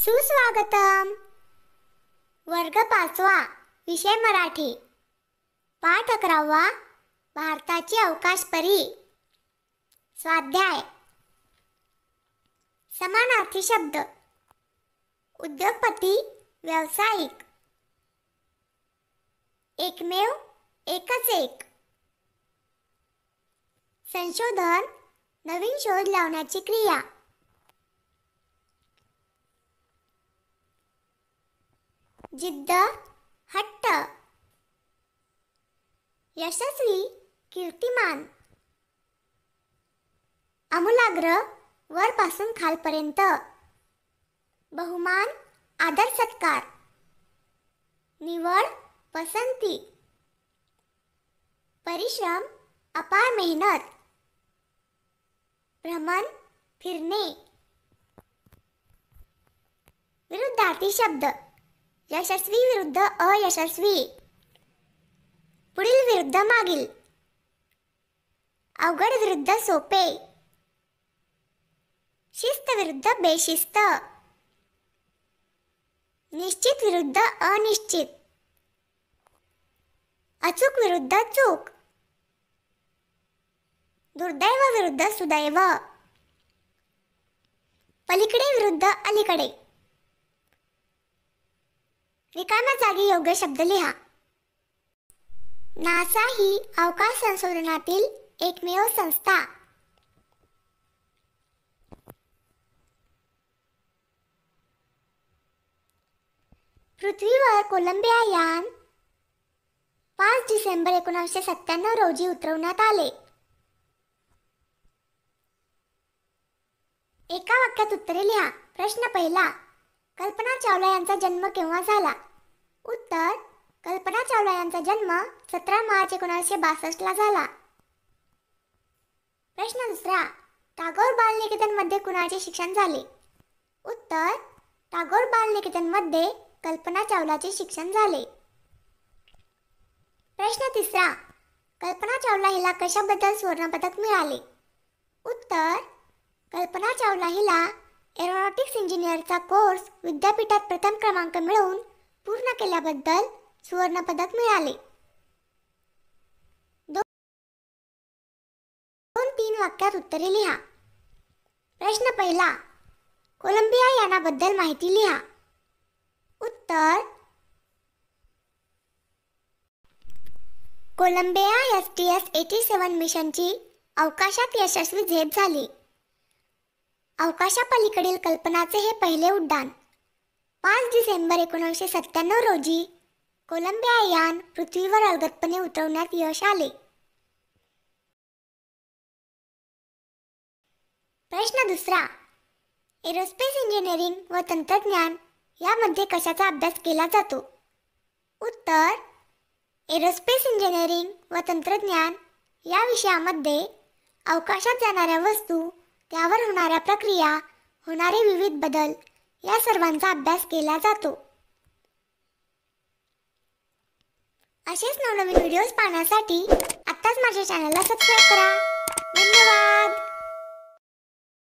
सुस्वागतम वर्ग पाचवा विषय मराठी पाठ अकरावा भारताची अवकाश परी स्वाध्याय समानार्थी शब्द उद्योगपती व्यावसायिक एकमेव एकच एक संशोधन नवीन शोध लावण्याची क्रिया जिद्द हट्ट यशस्वी कीर्तिमान अमूलाग्र वरपासून खालपर्यंत बहुमान आदर सत्कार निवड पसंती परिश्रम अपार मेहनत भ्रमण फिरणे विरुद्धार्थी शब्द यशस्वी विरुद्ध अयशस्वी पुढील विरुद्ध मागील अवघड विरुद्ध सोपे शिस्त विरुद्ध बेशिस्त निश्चित विरुद्ध अनिश्चित अचूक विरुद्ध चूक दुर्दैव विरुद्ध सुदैव पलीकडे विरुद्ध अलीकडे रिकाम्या जागी योग्य शब्द लिहा नासा ही अवकाश संशोधनातील एकमेव संस्था पृथ्वीवर कोलंबिया यान पाच डिसेंबर एकोणीसशे सत्त्याण्णव रोजी उतरवण्यात आले एका वाक्यात उत्तरे लिहा प्रश्न पहिला कल्पना चावला यांचा जन्म केव्हा झाला उत्तर कल्पना चावला यांचा जन्म सतरा मार्च एकोणीसशे बासष्टला झाला प्रश्न दुसरा टागोर बाल कुणाचे शिक्षण झाले उत्तर टागोर बाल कल्पना चावलाचे शिक्षण झाले प्रश्न तिसरा कल्पना चावला हिला कशाबद्दल सुवर्णपदक मिळाले उत्तर कल्पना चावला हिला एरोनॉटिक्स इंजिनियरचा कोर्स विद्यापीठात प्रथम क्रमांक मिळवून पूर्ण केल्याबद्दल पदक मिळाले दोन तीन वाक्यात उत्तरे लिहा प्रश्न पहिला कोलंबिया यानाबद्दल माहिती लिहा उत्तर Columbia S T S eighty seven मिशनची अवकाशात यशस्वी झेप झाली अवकाशापलीकडील कल्पनाचे हे पहिले उड्डाण पाच डिसेंबर एकोणीसशे सत्त्याण्णव रोजी कोलंबिया यान पृथ्वीवर अवगतपणे उतरवण्यात यश आले प्रश्न दुसरा एरोस्पेस इंजिनिअरिंग व तंत्रज्ञान यामध्ये कशाचा अभ्यास केला जातो उत्तर एरोस्पेस इंजिनिअरिंग व तंत्रज्ञान या विषयामध्ये अवकाशात जाणाऱ्या वस्तू त्यावर होणाऱ्या प्रक्रिया होणारे विविध बदल या सर्वांचा अभ्यास केला जातो असेच नवनवीन व्हिडिओज पाहण्यासाठी आत्ताच माझ्या चॅनलला सबस्क्राईब करा धन्यवाद